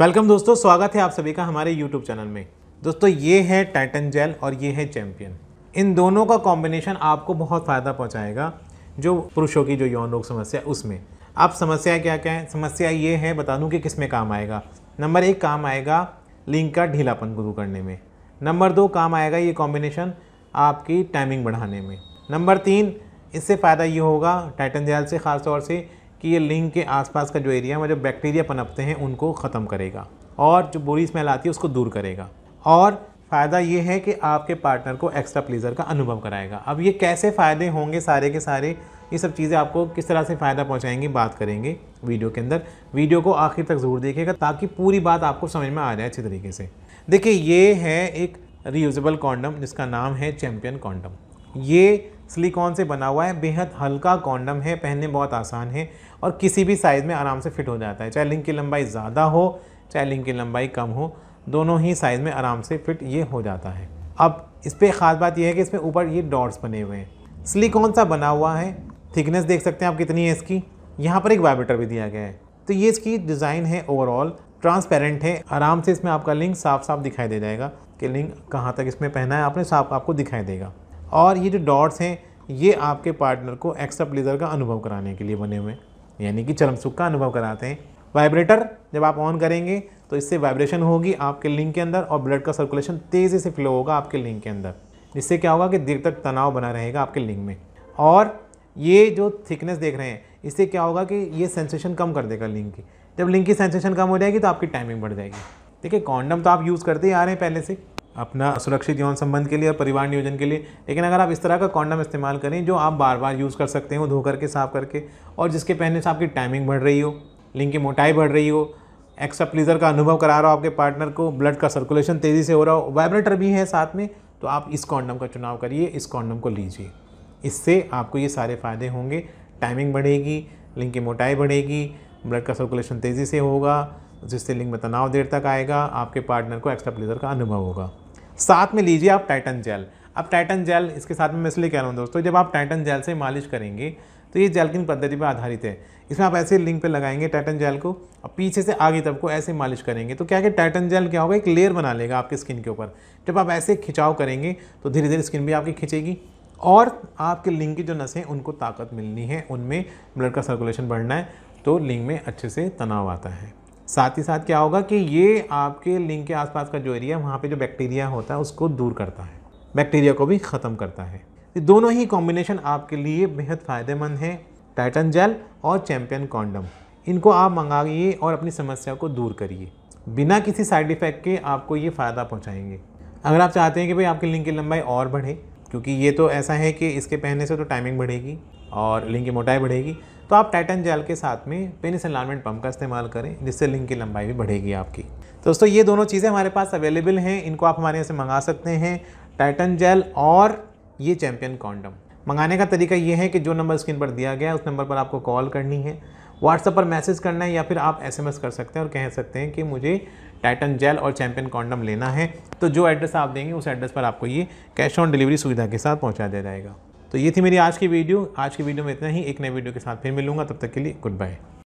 welcome दोस्तों स्वागत है आप सभी का हमारे YouTube चैनल में दोस्तों ये है टाइटन जेल और ये है चैम्पियन इन दोनों का कॉम्बिनेशन आपको बहुत फ़ायदा पहुंचाएगा जो पुरुषों की जो यौन रोग समस्या उसमें आप समस्या क्या क्या है समस्या ये है बता दूँ कि किस में काम आएगा नंबर एक काम आएगा लिंग का ढीलापन दूर करने में नंबर दो काम आएगा ये कॉम्बिनेशन आपकी टाइमिंग बढ़ाने में नंबर तीन इससे फ़ायदा ये होगा टाइटन जेल से ख़ास तौर से कि ये लिंग के आसपास का जो एरिया में जो बैक्टीरिया पनपते हैं उनको ख़त्म करेगा और जो बुरी स्मेल आती है उसको दूर करेगा और फ़ायदा ये है कि आपके पार्टनर को एक्स्ट्रा प्लेजर का अनुभव कराएगा अब ये कैसे फ़ायदे होंगे सारे के सारे ये सब चीज़ें आपको किस तरह से फ़ायदा पहुंचाएंगी बात करेंगे वीडियो के अंदर वीडियो को आखिर तक ज़रूर देखिएगा ताकि पूरी बात आपको समझ में आ जाए अच्छे तरीके से देखिए ये है एक रीयूजबल कॉन्डम जिसका नाम है चैम्पियन कॉन्डम ये सिलिकॉन से बना हुआ है बेहद हल्का कॉन्डम है पहनने बहुत आसान है और किसी भी साइज़ में आराम से फिट हो जाता है चाहे लिंग की लंबाई ज़्यादा हो चाहे लिंग की लंबाई कम हो दोनों ही साइज़ में आराम से फिट ये हो जाता है अब इस पर ख़ास बात यह है कि इसमें ऊपर ये डॉट्स बने हुए हैं सिलिकॉन सा बना हुआ है थिकनेस देख सकते हैं आप कितनी है इसकी यहाँ पर एक वाइब्रेटर भी दिया गया है तो ये इसकी डिज़ाइन है ओवरऑल ट्रांसपेरेंट है आराम से इसमें आपका लिंक साफ साफ दिखाई दे जाएगा कि लिंक कहाँ तक इसमें पहना है आपने साफ आपको दिखाई देगा और ये जो डॉट्स हैं ये आपके पार्टनर को एक्स्ट्रा प्लेजर का अनुभव कराने के लिए बने हुए हैं यानी कि चरम सुख का अनुभव कराते हैं वाइब्रेटर जब आप ऑन करेंगे तो इससे वाइब्रेशन होगी आपके लिंग के अंदर और ब्लड का सर्कुलेशन तेज़ी से फ्लो होगा आपके लिंग के अंदर जिससे क्या होगा कि देर तक तनाव बना रहेगा आपके लिंग में और ये जो थिकनेस देख रहे हैं इससे क्या होगा कि ये सेंसेशन कम कर देगा लिंग की जब लिंग की सेंसेशन कम हो जाएगी तो आपकी टाइमिंग बढ़ जाएगी देखिए कॉन्डम तो आप यूज़ करते ही आ रहे हैं पहले से अपना सुरक्षित यौन संबंध के लिए और परिवार नियोजन के लिए लेकिन अगर आप इस तरह का कॉन्डम इस्तेमाल करें जो आप बार बार यूज़ कर सकते हो धो करके साफ़ करके और जिसके पहनने से आपकी टाइमिंग बढ़ रही हो लिंग की मोटाई बढ़ रही हो एक्स्ट्रा प्लीज़र का अनुभव करा रहा हो आपके पार्टनर को ब्लड का सर्कुलेशन तेज़ी से हो रहा हो वाइब्रेटर भी है साथ में तो आप इस कॉन्डम का चुनाव करिए इस कॉन्डम को लीजिए इससे आपको ये सारे फ़ायदे होंगे टाइमिंग बढ़ेगी लिंग की मोटाई बढ़ेगी ब्लड का सर्कुलेशन तेज़ी से होगा जिससे लिंग में तनाव देर तक आएगा आपके पार्टनर को एक्स्ट्रा प्लेजर का अनुभव होगा साथ में लीजिए आप टाइटन जेल अब टाइटन जेल इसके साथ में मैं इसलिए कह रहा हूँ दोस्तों जब आप टाइटन जेल से मालिश करेंगे तो ये जेल किन पद्धति पर आधारित है इसमें आप ऐसे लिंक पे लगाएंगे टाइटन जेल को और पीछे से आगे तब को ऐसे मालिश करेंगे तो क्या कि टाइटन जेल क्या होगा एक लेयर बना लेगा आपके स्किन के ऊपर जब आप ऐसे खिंचाव करेंगे तो धीरे धीरे स्किन भी आपकी खिंचेगी और आपके लिंग की जो नसें उनको ताकत मिलनी है उनमें ब्लड का सर्कुलेशन बढ़ना है तो लिंग में अच्छे से तनाव आता है साथ ही साथ क्या होगा कि ये आपके लिंग के आसपास का जो एरिया वहाँ पे जो बैक्टीरिया होता है उसको दूर करता है बैक्टीरिया को भी ख़त्म करता है ये दोनों ही कॉम्बिनेशन आपके लिए बेहद फ़ायदेमंद है टाइटन जेल और चैम्पियन कॉन्डम इनको आप मंगाइए और अपनी समस्या को दूर करिए बिना किसी साइड इफ़ेक्ट के आपको ये फ़ायदा पहुँचाएंगे अगर आप चाहते हैं कि भाई आपके लिंग की लंबाई और बढ़े क्योंकि ये तो ऐसा है कि इसके पहनने से तो टाइमिंग बढ़ेगी और लिंग की मोटाई बढ़ेगी तो आप टाइटन जेल के साथ में पेनिस एनलाइनमेंट पम्प का इस्तेमाल करें जिससे लिंग की लंबाई भी बढ़ेगी आपकी तो दोस्तों ये दोनों चीज़ें हमारे पास अवेलेबल हैं इनको आप हमारे यहाँ से मंगा सकते हैं टाइटन जेल और ये चैम्पियन कॉन्डम मंगाने का तरीका ये है कि जो नंबर स्क्रीन पर दिया गया है उस नंबर पर आपको कॉल करनी है व्हाट्सअप पर मैसेज करना है या फिर आप एसएमएस कर सकते हैं और कह सकते हैं कि मुझे टाइटन जेल और चैम्पियन कॉन्डम लेना है तो जो एड्रेस आप देंगे उस एड्रेस पर आपको ये कैश ऑन डिलीवरी सुविधा के साथ पहुँचा दिया जाएगा तो ये थी मेरी आज की वीडियो आज की वीडियो में इतना ही एक नए वीडियो के साथ फिर मिलूंगा तब तक के लिए गुड बाय